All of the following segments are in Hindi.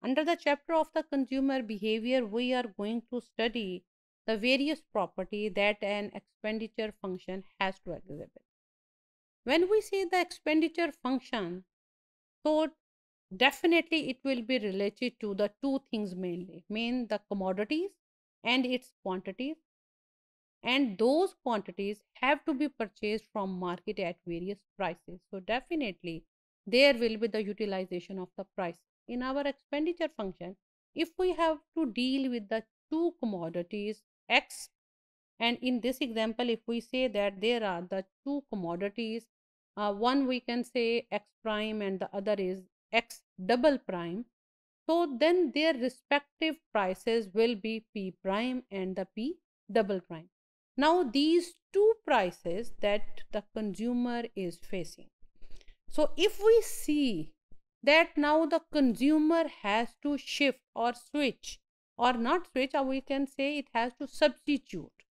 Under the chapter of the consumer behavior, we are going to study the various property that an expenditure function has to exhibit. When we see the expenditure function, so definitely it will be related to the two things mainly, mean the commodities and its quantities and those quantities have to be purchased from market at various prices. So definitely there will be the utilization of the prices in our expenditure function if we have to deal with the two commodities x and in this example if we say that there are the two commodities uh, one we can say x prime and the other is x double prime so then their respective prices will be p prime and the p double prime now these two prices that the consumer is facing so if we see that now the consumer has to shift और स्विच और not switch or we can say it has to substitute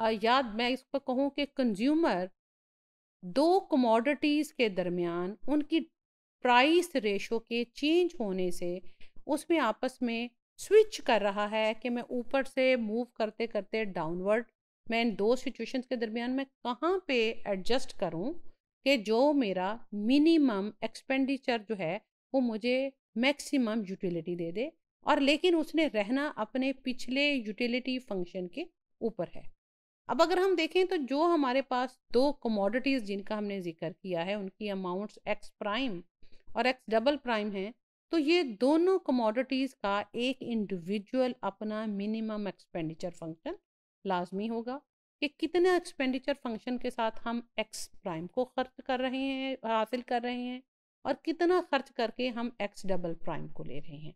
uh, याद मैं इस पर कहूँ कि कंज्यूमर दो कमोडिटीज़ के दरमियान उनकी प्राइस रेशो के चेंज होने से उसमें आपस में स्विच कर रहा है कि मैं ऊपर से मूव करते करते डाउनवर्ड मैं इन दो सिचुएशंस के दरमियान मैं कहाँ पे एडजस्ट करूँ कि जो मेरा मिनिमम एक्सपेंडिचर जो है वो मुझे मैक्सिमम यूटिलिटी दे दे और लेकिन उसने रहना अपने पिछले यूटिलिटी फंक्शन के ऊपर है अब अगर हम देखें तो जो हमारे पास दो कमोडिटीज़ जिनका हमने जिक्र किया है उनकी अमाउंट्स एक्स प्राइम और एक्स डबल प्राइम हैं तो ये दोनों कमोडिटीज़ का एक इंडिविजुअल अपना मिनिमम एक्सपेंडिचर फंक्शन लाजमी होगा कि कितना एक्सपेंडिचर फंक्शन के साथ हम एक्स प्राइम को खर्च कर रहे हैं हासिल कर रहे हैं और कितना खर्च करके हम एक्स डबल प्राइम को ले रहे हैं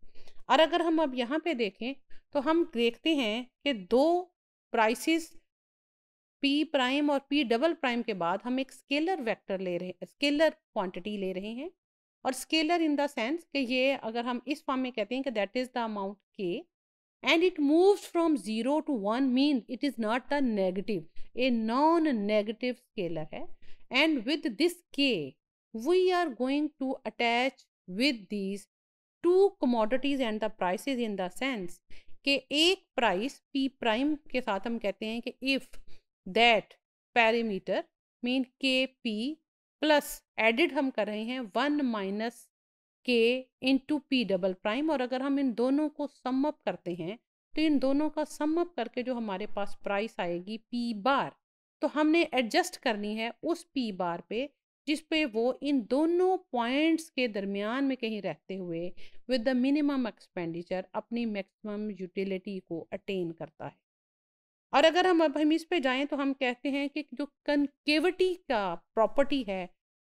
और अगर हम अब यहाँ पे देखें तो हम देखते हैं कि दो प्राइसेस पी प्राइम और पी डबल प्राइम के बाद हम एक स्केलर वेक्टर ले रहे हैं स्केलर क्वांटिटी ले रहे हैं और स्केलर इन द सेंस कि ये अगर हम इस फॉर्म में कहते हैं कि दैट इज़ द अमाउंट के and it moves from 0 to 1 means it is not the negative a non-negative scalar hai and with this k we are going to attach with these two commodities and the prices in the sense ke ek price p prime ke sath hum kehte hain ki if that parameter mean kp plus added hum kar rahe hain 1 minus के into P double prime और अगर हम इन दोनों को सम अप करते हैं तो इन दोनों का सम अप करके जो हमारे पास प्राइस आएगी पी बार तो हमने एडजस्ट करनी है उस पी बार पे जिस पे वो इन दोनों पॉइंट्स के दरमियान में कहीं रहते हुए विद द मिनिमम एक्सपेंडिचर अपनी मैक्सिमम यूटिलिटी को अटेन करता है और अगर हम अब हम इस पे जाएं तो हम कहते हैं कि जो कनकेविटी का प्रॉपर्टी है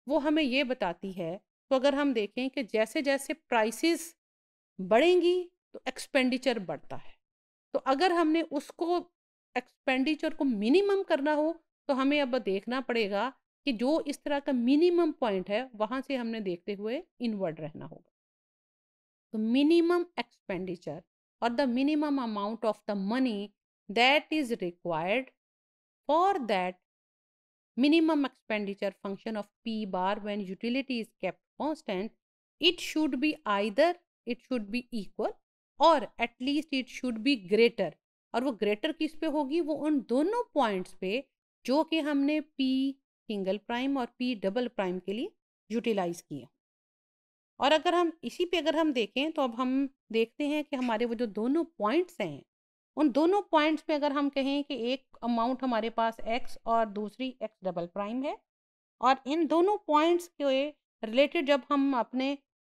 वो हमें ये बताती है तो अगर हम देखें कि जैसे जैसे प्राइसेस बढ़ेंगी तो एक्सपेंडिचर बढ़ता है तो अगर हमने उसको एक्सपेंडिचर को मिनिमम करना हो तो हमें अब देखना पड़ेगा कि जो इस तरह का मिनिमम पॉइंट है वहाँ से हमने देखते हुए इनवर्ड रहना होगा तो मिनिमम एक्सपेंडिचर और the minimum amount of the money that is required for that minimum expenditure function of P bar when utility is kept constant, it should be either it should be equal और at least it should be greater और वो ग्रेटर किस पे होगी वो उन दोनों पॉइंट्स पे जो कि हमने पी सिंगल प्राइम और पी डबल प्राइम के लिए यूटिलाइज किए और अगर हम इसी पे अगर हम देखें तो अब हम देखते हैं कि हमारे वो जो दोनों पॉइंट्स हैं उन दोनों पॉइंट्स पे अगर हम कहें कि एक अमाउंट हमारे पास एक्स और दूसरी एक्स डबल प्राइम है और इन दोनों पॉइंट्स के रिलेटेड जब हम अपने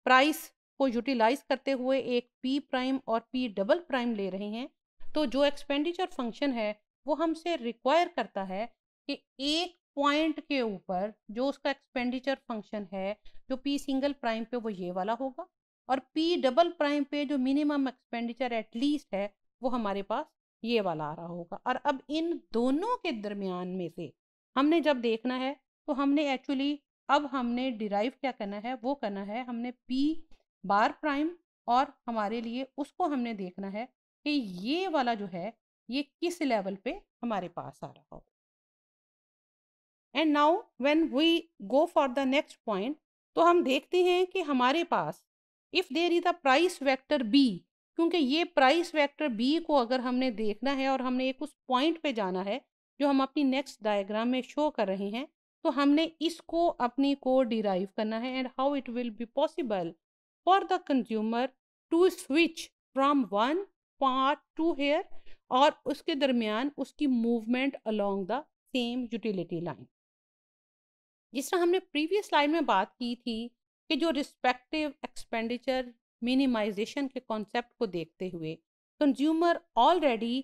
प्राइस को यूटिलाइज करते हुए एक पी प्राइम और पी डबल प्राइम ले रहे हैं तो जो एक्सपेंडिचर फंक्शन है वो हमसे रिक्वायर करता है कि एक पॉइंट के ऊपर जो उसका एक्सपेंडिचर फंक्शन है जो पी सिंगल प्राइम पे वो ये वाला होगा और पी डबल प्राइम पे जो मिनिमम एक्सपेंडिचर एटलीस्ट है वो हमारे पास ये वाला आ रहा होगा और अब इन दोनों के दरमियान में से हमने जब देखना है तो हमने एक्चुअली अब हमने डिराइव क्या करना है वो करना है हमने पी बार प्राइम और हमारे लिए उसको हमने देखना है कि ये वाला जो है ये किस लेवल पे हमारे पास आ रहा हो and now when we go for the next point तो हम देखते हैं कि हमारे पास if there is the price vector B क्योंकि ये प्राइस वेक्टर बी को अगर हमने देखना है और हमने एक उस पॉइंट पे जाना है जो हम अपनी नेक्स्ट डायग्राम में शो कर रहे हैं तो हमने इसको अपनी को डिराइव करना है and how it will be possible for the consumer to switch from one part to here और उसके दरमियान उसकी movement along the same utility line जिस तरह हमने प्रीवियस लाइन में बात की थी कि जो रिस्पेक्टिव एक्सपेंडिचर मिनिमाइजेशन के कॉन्सेप्ट को देखते हुए कंज्यूमर ऑलरेडी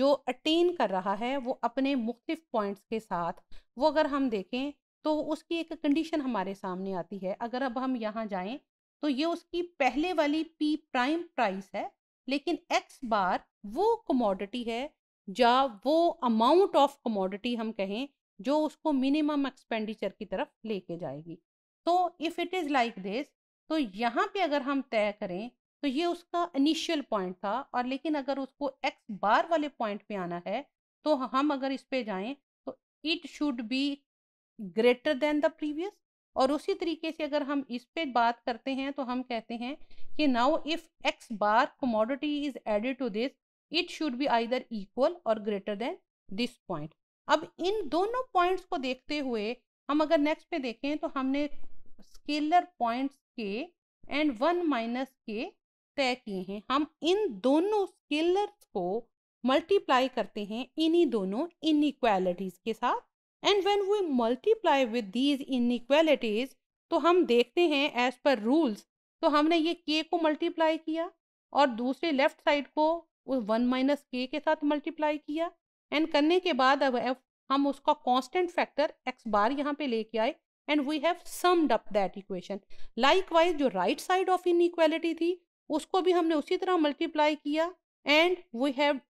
जो अटेन कर रहा है वो अपने मुख्तफ पॉइंट्स के साथ वो अगर हम देखें तो उसकी एक कंडीशन हमारे सामने आती है अगर अब हम यहाँ जाएं तो ये उसकी पहले वाली पी प्राइम प्राइस है लेकिन एक्स बार वो कमोडिटी है या वो अमाउंट ऑफ कमोडिटी हम कहें जो उसको मिनिमम एक्सपेंडिचर की तरफ लेके जाएगी तो if it is like this तो यहाँ पे अगर हम तय करें तो ये उसका इनिशियल पॉइंट था और लेकिन अगर उसको एक्स बार वाले पॉइंट पे आना है तो हम अगर इस पे जाएं तो it should be greater than the previous और उसी तरीके से अगर हम इस पे बात करते हैं तो हम कहते हैं कि now if x bar commodity is added to this it should be either equal और ग्रेटर देन दिस पॉइंट अब इन दोनों पॉइंट्स को देखते हुए हम अगर नेक्स्ट पे देखें तो हमने स्केलर पॉइंट्स के एंड वन माइनस के तय किए हैं हम इन दोनों स्केलर्स को मल्टीप्लाई करते हैं इन्हीं दोनों इनइक्वालिटीज के साथ and when we multiply with these inequalities तो हम देखते हैं एज पर रूल्स तो हमने ये के को मल्टीप्लाई किया और दूसरे लेफ्ट साइड को उस वन माइनस के के साथ मल्टीप्लाई किया एंड करने के बाद अब हम उसका कांस्टेंट फैक्टर एक्स बार यहाँ पे लेके आए and we have summed up that equation likewise wise जो राइट साइड ऑफ इनइक्वालिटी थी उसको भी हमने उसी तरह मल्टीप्लाई किया and we have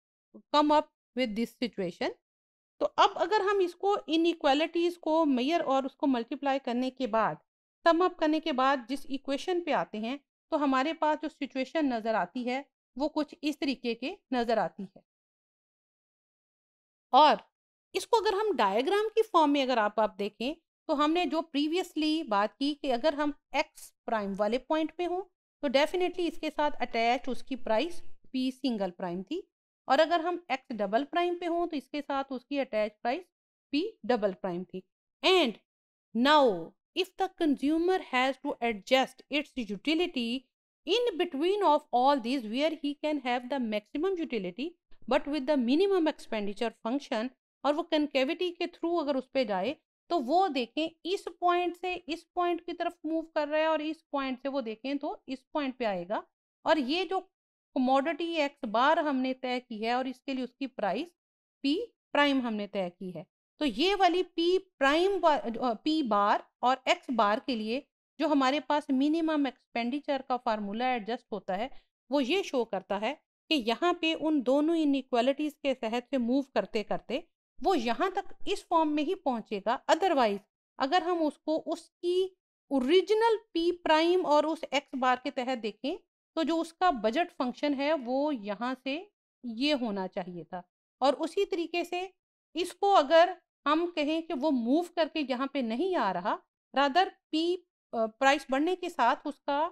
come up with this situation तो अब अगर हम इसको इनइक्वालिटीज़ को मेयर और उसको मल्टीप्लाई करने के बाद सम अप करने के बाद जिस इक्वेशन पे आते हैं तो हमारे पास जो सिचुएशन नज़र आती है वो कुछ इस तरीके के नज़र आती है और इसको अगर हम डायग्राम की फॉर्म में अगर आप आप देखें तो हमने जो प्रीवियसली बात की कि अगर हम एक्स प्राइम वाले पॉइंट पे हों तो डेफिनेटली इसके साथ अटैच उसकी प्राइस पी सिंगल प्राइम थी और अगर हम एक्स डबल प्राइम पे हों तो इसके साथ उसकी attach price p double prime थी and now if the consumer has to adjust its utility in between of all this where he can have the maximum utility but with the minimum expenditure function और वो कनकेविटी के थ्रू अगर उस पर जाए तो वो देखें इस पॉइंट से इस पॉइंट की तरफ मूव कर रहा है और इस पॉइंट से वो देखें तो इस पॉइंट पे आएगा और ये जो कमोडिटी एक्स बार हमने तय की है और इसके लिए उसकी प्राइस पी प्राइम हमने तय की है तो ये वाली पी प्राइम पी बार और एक्स बार के लिए जो हमारे पास मिनिमम एक्सपेंडिचर का फार्मूला एडजस्ट होता है वो ये शो करता है कि यहाँ पे उन दोनों इनक्वालिटीज़ के तहत से मूव करते करते वो यहाँ तक इस फॉर्म में ही पहुंचेगा अदरवाइज अगर हम उसको उसकी ओरिजिनल पी प्राइम और उस एक्स बार के तहत देखें तो जो उसका बजट फंक्शन है वो यहाँ से ये होना चाहिए था और उसी तरीके से इसको अगर हम कहें कि वो मूव करके यहाँ पे नहीं आ रहा रादर पी प्राइस बढ़ने के साथ उसका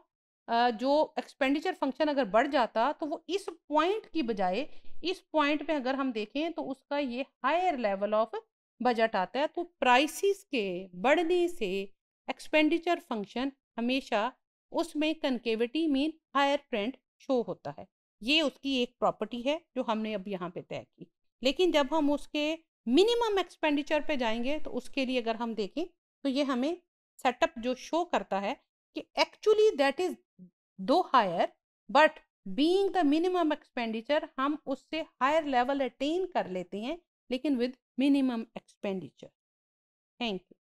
जो एक्सपेंडिचर फंक्शन अगर बढ़ जाता तो वो इस पॉइंट की बजाय इस पॉइंट पे अगर हम देखें तो उसका ये हायर लेवल ऑफ बजट आता है तो प्राइसिस के बढ़ने से एक्सपेंडिचर फंक्शन हमेशा उसमें concavity mean higher trend show होता है ये उसकी एक प्रॉपर्टी है जो हमने अब यहाँ पे तय की लेकिन जब हम उसके मिनिमम एक्सपेंडिचर पे जाएंगे तो उसके लिए अगर हम देखें तो ये हमें सेटअप जो शो करता है कि actually that is too higher but being the minimum expenditure हम उससे हायर लेवल अटेन कर लेते हैं लेकिन with minimum expenditure thank you